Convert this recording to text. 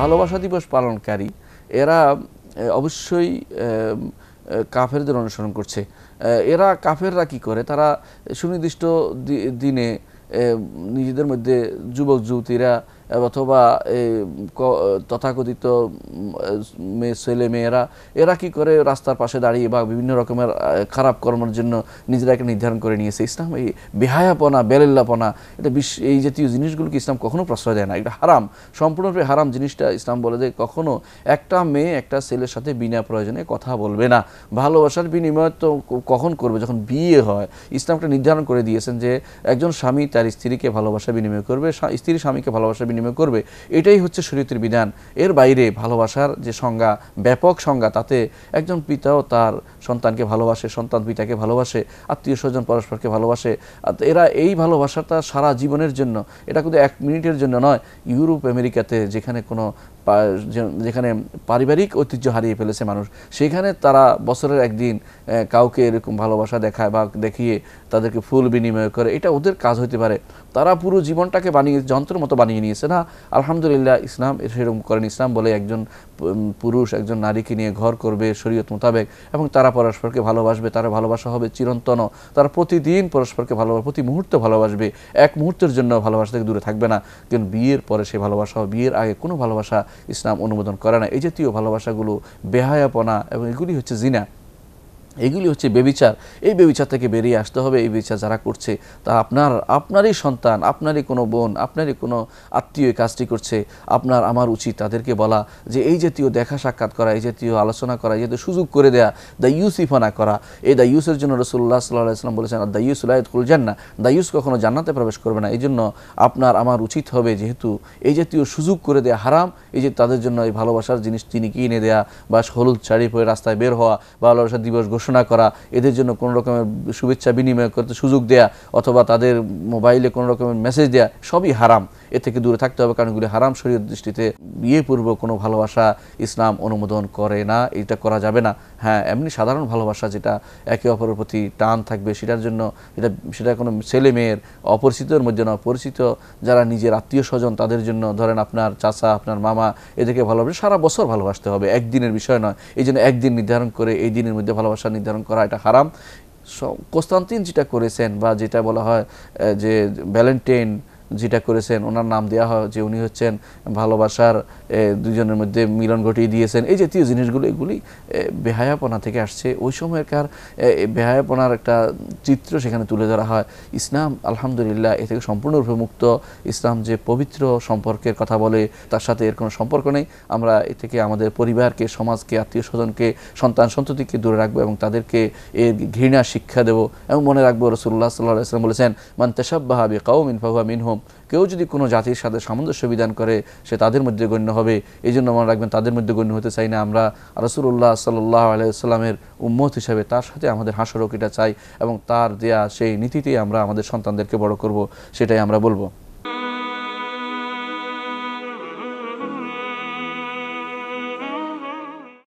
ভালোবাসা দিবস পালনকারী এরা অবশ্যই কাফেরদের অনুসরণ করছে এরা কাফেররা কি করে তারা সুনির্দিষ্ট দিনে নিজেদের মধ্যে যুবক যুবতীরা অথবা তথাকথিত ছেলে মেয়েরা এরা কি করে রাস্তার পাশে দাঁড়িয়ে বা বিভিন্ন রকমের খারাপ কর্মের জন্য নিজেরাকে নির্ধারণ করে নিয়েছে ইসলাম এই বেহায়াপনা বেলেল্লাপনা এটা বিশ্ব এই জাতীয় জিনিসগুলোকে ইসলাম কখনো প্রশ্রয় দেয় না এটা হারাম সম্পূর্ণরূপে হারাম জিনিসটা ইসলাম বলে যে কখনো একটা মেয়ে একটা ছেলের সাথে বিনা প্রয়োজনে কথা বলবে না ভালোবাসার বিনিময় তো কখন করবে যখন বিয়ে হয় ইসলামটা নির্ধারণ করে দিয়েছেন যে একজন স্বামী তার স্ত্রীকে ভালোবাসা বিনিময় করবে স্ত্রীর স্বামীকে ভালোবাসা বিনিময় বিনিময় করবে এটাই হচ্ছে শরীয়তের বিধান এর বাইরে ভালোবাসার যে সংজ্ঞা ব্যাপক সংজ্ঞা তাতে একজন পিতাও তার সন্তানকে ভালোবাসে সন্তান পিতাকে ভালোবাসে আত্মীয় স্বজন পরস্পরকে ভালোবাসে এরা এই ভালোবাসাটা সারা জীবনের জন্য এটা কিন্তু এক মিনিটের জন্য নয় ইউরোপ আমেরিকাতে যেখানে কোনো যেখানে পারিবারিক ঐতিহ্য হারিয়ে ফেলেছে মানুষ সেখানে তারা বছরের একদিন কাউকে এরকম ভালোবাসা দেখায় বা দেখিয়ে তাদেরকে ফুল বিনিময় করে এটা ওদের কাজ হতে পারে তারা পুরো জীবনটাকে বানিয়ে যন্ত্রের মতো বানিয়ে নিয়েছে না আলহামদুলিল্লাহ ইসলাম সেরকম করেন ইসলাম বলে একজন পুরুষ একজন নারীকে নিয়ে ঘর করবে শরীয়ত মোতাবেক এবং তারা পরস্পরকে ভালোবাসবে তারা ভালোবাসা হবে চিরন্তন তারা প্রতিদিন পরস্পরকে ভালোবাসবে প্রতি মুহূর্তে ভালোবাসবে এক মুহূর্তের জন্য ভালোবাসা থেকে দূরে থাকবে না কিন্তু বিয়ের পরে সে ভালোবাসা বিয়ের আগে কোনো ভালোবাসা ইসলাম অনুমোদন করে না এই জাতীয় ভালোবাসাগুলো বেহায়াপনা এবং এগুলি হচ্ছে জিনা এগুলি হচ্ছে বেবিচার এই বেবিচার থেকে বেরিয়ে আসতে হবে এই বেবিচার যারা করছে তা আপনার আপনারই সন্তান আপনারই কোনো বোন আপনারই কোনো আত্মীয় কাজটি করছে আপনার আমার উচিত তাদেরকে বলা যে এই জাতীয় দেখা সাক্ষাৎ করা এই জাতীয় আলোচনা করা এই জাতীয় সুযোগ করে দেয়া দ্য ইউসিফানা করা এই দ্য ইউসের জন্য রসুল্লাহ সাল্লাহ ইসলাম বলেছেন দ্য ইউস উল্লাহুল না দ্য ইউস কখনো জান্নাতে প্রবেশ করবে না এই জন্য আপনার আমার উচিত হবে যেহেতু এই জাতীয় সুযোগ করে দেয়া হারাম এই যে তাদের জন্য এই ভালোবাসার জিনিস তিনি কিনে দেয়া বা হলুদ শাড়ি পরে রাস্তায় বের হওয়া বা ভালোবাসার দিবস ঘোষণা পড়াশোনা করা এদের জন্য কোন রকমের শুভেচ্ছা বিনিময় করতে সুযোগ দেয়া অথবা তাদের মোবাইলে কোনো রকমের মেসেজ দেয়া সবই হারাম এ থেকে দূরে থাকতে হবে কারণ এগুলি হারাম শরীর দৃষ্টিতে পূর্ব কোনো ভালোবাসা ইসলাম অনুমোদন করে না এটা করা যাবে না হ্যাঁ এমনি সাধারণ ভালোবাসা যেটা একে অপরের প্রতি টান থাকবে সেটার জন্য এটা সেটা কোনো ছেলে মেয়ের অপরিচিতর মধ্যে না পরিচিত যারা নিজের আত্মীয় স্বজন তাদের জন্য ধরেন আপনার চাচা আপনার মামা এদেরকে ভালোবাসে সারা বছর ভালোবাসতে হবে একদিনের বিষয় নয় এই জন্য একদিন নির্ধারণ করে এই দিনের মধ্যে ভালোবাসা নির্ধারণ করা এটা হারাম কোস্তান্তিন যেটা করেছেন বা যেটা বলা হয় যে ভ্যালেন্টাইন যেটা করেছেন ওনার নাম দেওয়া হয় যে উনি হচ্ছেন ভালোবাসার দুজনের মধ্যে মিলন ঘটিয়ে দিয়েছেন এই জাতীয় জিনিসগুলো এগুলি বেহায়াপনা থেকে আসছে ওই সময়কার বেহায়াপনার একটা চিত্র সেখানে তুলে ধরা হয় ইসলাম আলহামদুলিল্লাহ এ থেকে সম্পূর্ণরূপে মুক্ত ইসলাম যে পবিত্র সম্পর্কের কথা বলে তার সাথে এর কোনো সম্পর্ক নেই আমরা এ থেকে আমাদের পরিবারকে সমাজকে আত্মীয় স্বজনকে সন্তান সন্ততিকে দূরে রাখবো এবং তাদেরকে এর ঘৃণা শিক্ষা দেবো এবং মনে রাখবো রসুল্লাহ সাল্লাহ ইসলাম বলেছেন মান তেসাব্বাহাবি কাউমিন ফাহুয়া মিনহম কেউ যদি কোনো জাতির সাথে সামঞ্জস্য বিধান করে সে তাদের মধ্যে গণ্য হবে এই জন্য মনে রাখবেন তাদের মধ্যে গণ্য হতে চাই না আমরা রসুল্লাহ সাল্লাহ আলাইসাল্লামের উম্মত হিসাবে তার সাথে আমাদের হাসরকিটা চাই এবং তার দেয়া সেই নীতিতেই আমরা আমাদের সন্তানদেরকে বড় করব সেটাই আমরা বলবো